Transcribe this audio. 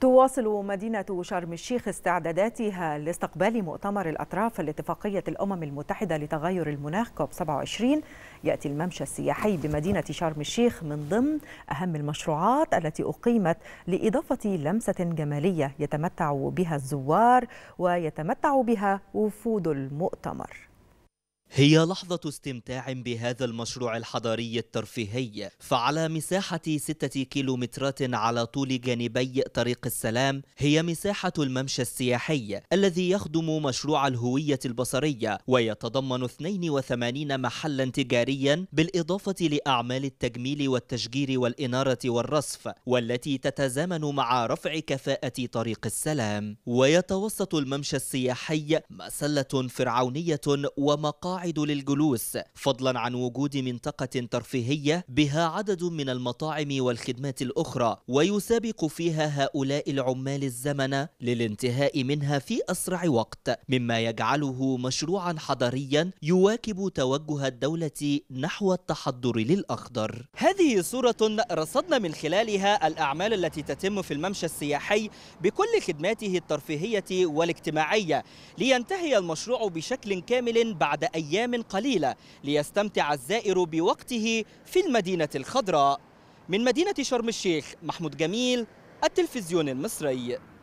تواصل مدينة شرم الشيخ استعداداتها لاستقبال مؤتمر الأطراف الاتفاقية الأمم المتحدة لتغير المناخ كوب 27 يأتي الممشى السياحي بمدينة شرم الشيخ من ضمن أهم المشروعات التي أقيمت لإضافة لمسة جمالية يتمتع بها الزوار ويتمتع بها وفود المؤتمر هي لحظة استمتاع بهذا المشروع الحضاري الترفيهي فعلى مساحة ستة كيلومترات على طول جانبي طريق السلام هي مساحة الممشى السياحي الذي يخدم مشروع الهوية البصرية ويتضمن 82 محلا تجاريا بالإضافة لأعمال التجميل والتشجير والإنارة والرصف والتي تتزامن مع رفع كفاءة طريق السلام ويتوسط الممشى السياحي مسلة فرعونية ومقاعد المقاعد للجلوس فضلا عن وجود منطقة ترفيهية بها عدد من المطاعم والخدمات الأخرى ويسابق فيها هؤلاء العمال الزمن للانتهاء منها في أسرع وقت مما يجعله مشروعا حضريا يواكب توجه الدولة نحو التحضر للأخضر هذه صورة رصدنا من خلالها الأعمال التي تتم في الممشى السياحي بكل خدماته الترفيهية والاجتماعية لينتهي المشروع بشكل كامل بعد أي أيام قليلة ليستمتع الزائر بوقته في المدينة الخضراء من مدينة شرم الشيخ محمود جميل التلفزيون المصري